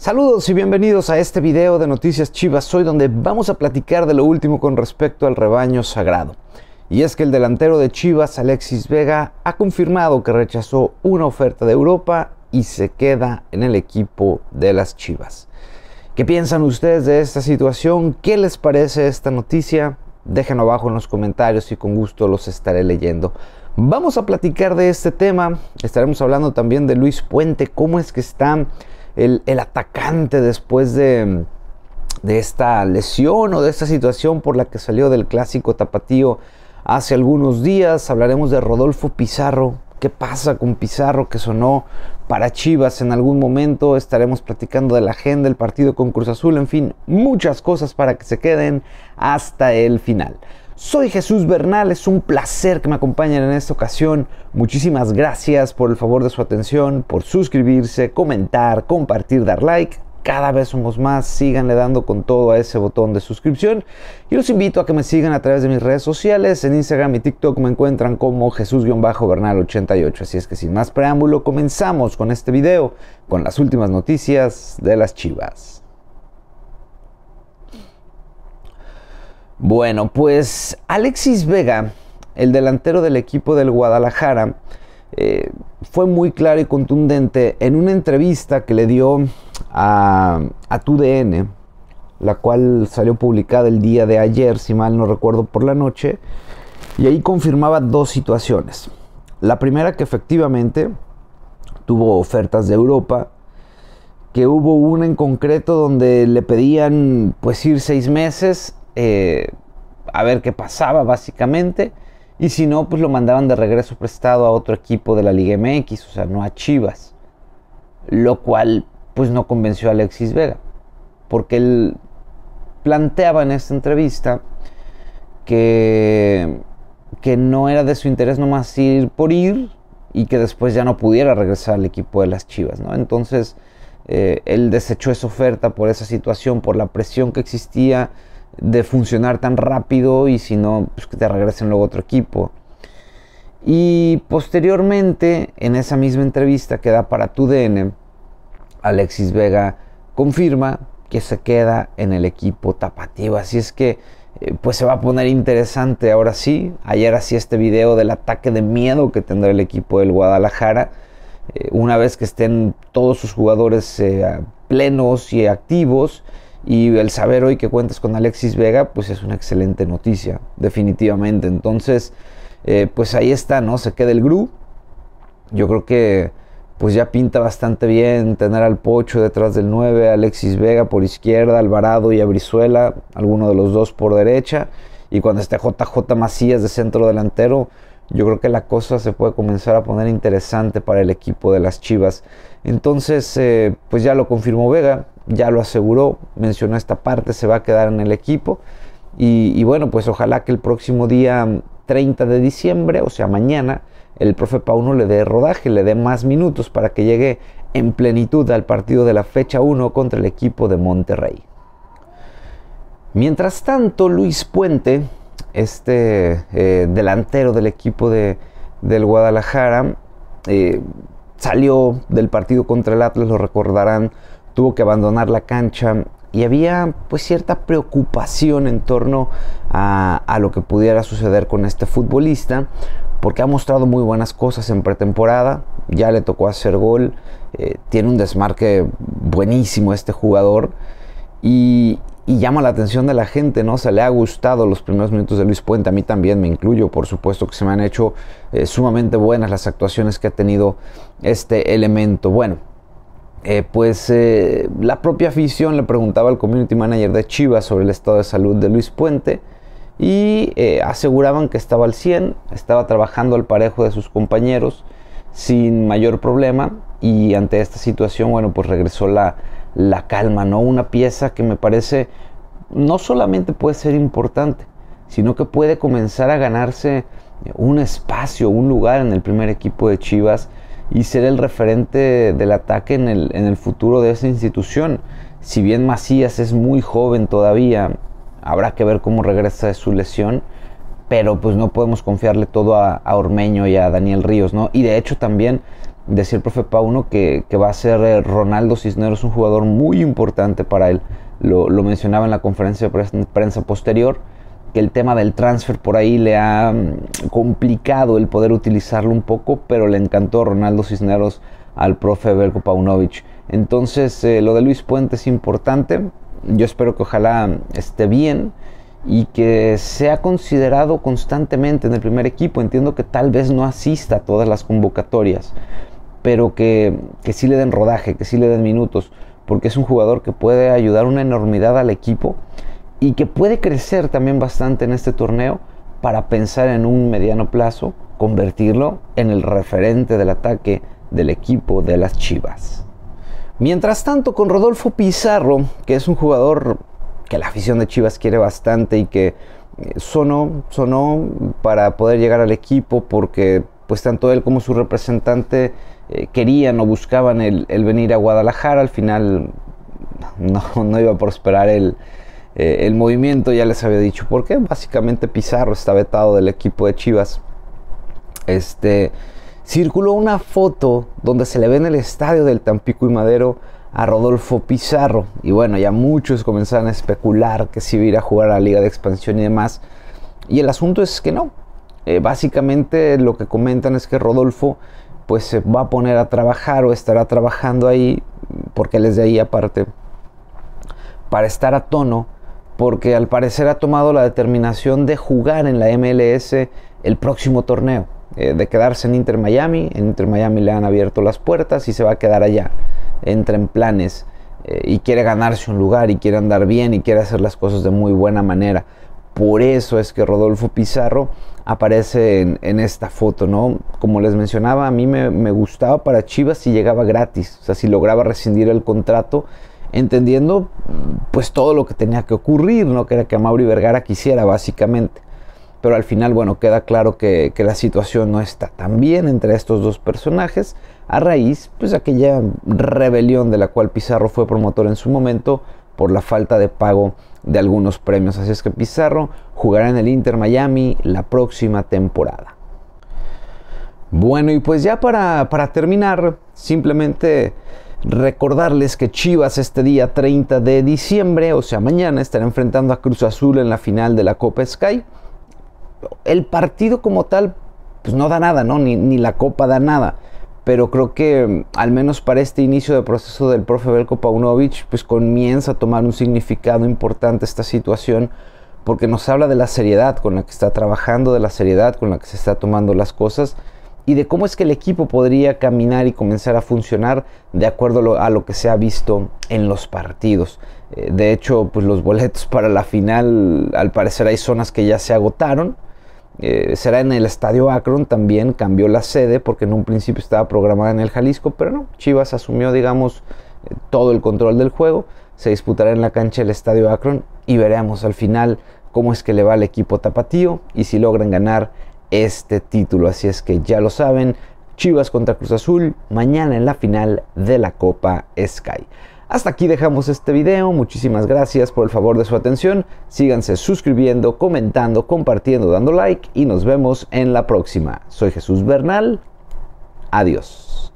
Saludos y bienvenidos a este video de Noticias Chivas hoy donde vamos a platicar de lo último con respecto al rebaño sagrado. Y es que el delantero de Chivas, Alexis Vega, ha confirmado que rechazó una oferta de Europa y se queda en el equipo de las Chivas. ¿Qué piensan ustedes de esta situación? ¿Qué les parece esta noticia? Déjenlo abajo en los comentarios y con gusto los estaré leyendo. Vamos a platicar de este tema. Estaremos hablando también de Luis Puente, cómo es que están el, atacante después de, de esta lesión o de esta situación por la que salió del clásico tapatío hace algunos días. Hablaremos de Rodolfo Pizarro. ¿Qué pasa con Pizarro que sonó para Chivas en algún momento? Estaremos platicando de la agenda, del partido con Cruz Azul, en fin, muchas cosas para que se queden hasta el final. Soy Jesús Bernal, es un placer que me acompañen en esta ocasión. Muchísimas gracias por el favor de su atención, por suscribirse, comentar, compartir, dar like. Cada vez somos más, síganle dando con todo a ese botón de suscripción. Y los invito a que me sigan a través de mis redes sociales, en Instagram y TikTok me encuentran como Jesús-Bernal88. Así es que sin más preámbulo, comenzamos con este video, con las últimas noticias de las chivas. Bueno, pues Alexis Vega, el delantero del equipo del Guadalajara, eh, fue muy claro y contundente en una entrevista que le dio a, a TUDN, la cual salió publicada el día de ayer, si mal no recuerdo, por la noche, y ahí confirmaba dos situaciones. La primera que efectivamente tuvo ofertas de Europa, que hubo una en concreto donde le pedían pues ir seis meses eh, a ver qué pasaba básicamente. Y si no, pues lo mandaban de regreso prestado a otro equipo de la Liga MX, o sea, no a Chivas. Lo cual, pues no convenció a Alexis Vega. Porque él planteaba en esta entrevista que, que no era de su interés nomás ir por ir y que después ya no pudiera regresar al equipo de las Chivas, ¿no? Entonces, eh, él desechó esa oferta por esa situación, por la presión que existía de funcionar tan rápido y si no, pues que te regresen luego otro equipo. Y posteriormente, en esa misma entrevista que da para tu DN, Alexis Vega confirma que se queda en el equipo tapativo. Así es que, eh, pues se va a poner interesante ahora sí. Ayer hacía este video del ataque de miedo que tendrá el equipo del Guadalajara. Eh, una vez que estén todos sus jugadores eh, plenos y activos, y el saber hoy que cuentas con Alexis Vega, pues es una excelente noticia, definitivamente. Entonces, eh, pues ahí está, ¿no? Se queda el Gru. Yo creo que pues ya pinta bastante bien tener al Pocho detrás del 9, Alexis Vega por izquierda, Alvarado y Abrizuela, alguno de los dos por derecha. Y cuando esté JJ Macías de centro delantero, yo creo que la cosa se puede comenzar a poner interesante para el equipo de las Chivas. Entonces, eh, pues ya lo confirmó Vega, ya lo aseguró, mencionó esta parte, se va a quedar en el equipo. Y, bueno, pues ojalá que el próximo día 30 mm, de diciembre, o sea, mañana, el profe Pauno le dé rodaje, le dé más minutos para que llegue en plenitud al partido de la fecha 1 contra el equipo de Monterrey. Mientras tanto, Luis Puente, este eh, delantero del equipo de, del Guadalajara, eh, salió del partido contra el Atlas, lo recordarán, tuvo que abandonar la cancha y había pues cierta preocupación en torno a, lo que pudiera suceder con este futbolista porque ha mostrado muy buenas cosas en pretemporada, ya le tocó hacer gol, eh, tiene un desmarque buenísimo este jugador y, llama la atención de la gente, ¿no? se le ha gustado los primeros minutos de Luis Puente, a mí también me incluyo, por supuesto que se me han hecho eh, sumamente buenas las actuaciones que ha tenido este elemento. Bueno, eh, pues eh, la propia afición le preguntaba al community manager de Chivas sobre el estado de salud de Luis Puente y eh, aseguraban que estaba al 100, estaba trabajando al parejo de sus compañeros sin mayor problema y ante esta situación, bueno, pues regresó la, la calma, ¿no? Una pieza que me parece no solamente puede ser importante, sino que puede comenzar a ganarse un espacio, un lugar en el primer equipo de Chivas y ser el referente del ataque en el, futuro de esa institución. Si bien Macías es muy joven todavía, habrá que ver cómo regresa de su lesión, pero pues no podemos confiarle todo a, Ormeño y a Daniel Ríos, ¿no? Y de hecho también decía el profe Pauno que, que, va a ser eh, Ronaldo Cisneros un jugador muy importante para él. Lo, lo mencionaba en la conferencia de prensa posterior que el tema del transfer por ahí le ha mm, complicado el poder utilizarlo un poco, pero le encantó Ronaldo Cisneros al profe Berko Paunovic. Entonces, eh, lo de Luis Puente es importante. Yo espero que ojalá mm, esté bien y que sea considerado constantemente en el primer equipo. Entiendo que tal vez no asista a todas las convocatorias, pero que, que sí le den rodaje, que sí le den minutos, porque es un jugador que puede ayudar una enormidad al equipo y que puede crecer también bastante en este torneo para pensar en un mediano plazo, convertirlo en el referente del ataque del equipo de las Chivas. Mientras tanto, con Rodolfo Pizarro, que es un jugador que la afición de Chivas quiere bastante y que eh, sonó, sonó para poder llegar al equipo porque pues tanto él como su representante eh, querían o buscaban el, venir a Guadalajara, al final no, no iba a prosperar el, eh, el movimiento ya les había dicho por qué. Básicamente Pizarro está vetado del equipo de Chivas. Este circuló una foto donde se le ve en el estadio del Tampico y Madero a Rodolfo Pizarro. Y bueno, ya muchos comenzaron a especular que si iba a a jugar a la Liga de Expansión y demás. Y el asunto es que no. Eh, básicamente lo que comentan es que Rodolfo pues se va a poner a trabajar o estará trabajando ahí, porque les de ahí aparte, para estar a tono porque al parecer ha tomado la determinación de jugar en la MLS el próximo torneo, eh, de quedarse en Inter Miami. En Inter Miami le han abierto las puertas y se va a quedar allá. Entra en planes eh, y quiere ganarse un lugar y quiere andar bien y quiere hacer las cosas de muy buena manera. Por eso es que Rodolfo Pizarro aparece en, esta foto, ¿no? Como les mencionaba, a mí me, me gustaba para Chivas si llegaba gratis, o sea, si lograba rescindir el contrato entendiendo pues todo lo que tenía que ocurrir, no que era que Mauri Vergara quisiera básicamente. Pero al final, bueno, queda claro que, la situación no está tan bien entre estos dos personajes, a raíz pues aquella rebelión de la cual Pizarro fue promotor en su momento por la falta de pago de algunos premios. Así es que Pizarro jugará en el Inter Miami la próxima temporada. Bueno, y pues ya para, para terminar, simplemente Recordarles que Chivas este día 30 de diciembre, o sea mañana, estará enfrentando a Cruz Azul en la final de la Copa Sky. El partido como tal, pues no da nada, ¿no? Ni, ni la Copa da nada. Pero creo que mm, al menos para este inicio de proceso del profe Belko Paunovic, pues comienza a tomar un significado importante esta situación porque nos habla de la seriedad con la que está trabajando, de la seriedad con la que se está tomando las cosas y de cómo es que el equipo podría caminar y comenzar a funcionar de acuerdo a lo que se ha visto en los partidos. Eh, de hecho, pues los boletos para la final, al parecer hay zonas que ya se agotaron. Eh, será en el Estadio Akron también, cambió la sede porque en un principio estaba programada en el Jalisco, pero no, Chivas asumió, digamos, eh, todo el control del juego, se disputará en la cancha del Estadio Akron y veremos al final cómo es que le va al equipo tapatío y si logran ganar este título. Así es que ya lo saben, Chivas contra Cruz Azul mañana en la final de la Copa Sky. Hasta aquí dejamos este video, muchísimas gracias por el favor de su atención, síganse suscribiendo, comentando, compartiendo, dando like y nos vemos en la próxima. Soy Jesús Bernal, adiós.